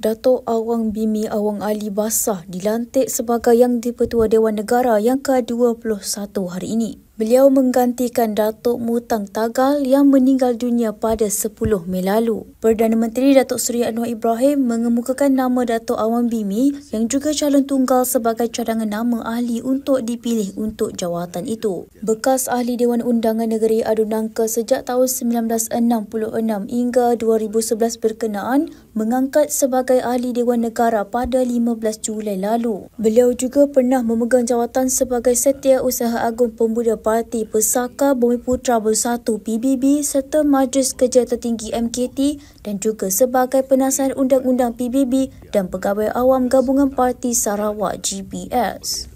Dato' Awang Bimi Awang Ali Basah dilantik sebagai Yang di-Pertua Dewan Negara yang ke-21 hari ini. Beliau menggantikan Datuk Mutang Tagal yang meninggal dunia pada 10 Mei lalu. Perdana Menteri Datuk Seri Anwar Ibrahim mengemukakan nama Datuk Awam Bimi yang juga calon tunggal sebagai cadangan nama ahli untuk dipilih untuk jawatan itu. Bekas ahli Dewan Undangan Negeri Adun Adunangka sejak tahun 1966 hingga 2011 berkenaan mengangkat sebagai ahli Dewan Negara pada 15 Julai lalu. Beliau juga pernah memegang jawatan sebagai Setiausaha Agung Pemuda Parti Parti Pesaka Bumi Putra Bersatu PBB serta Majlis Kerja Tertinggi MKT dan juga sebagai penasihat undang-undang PBB dan pegawai awam gabungan Parti Sarawak GPS.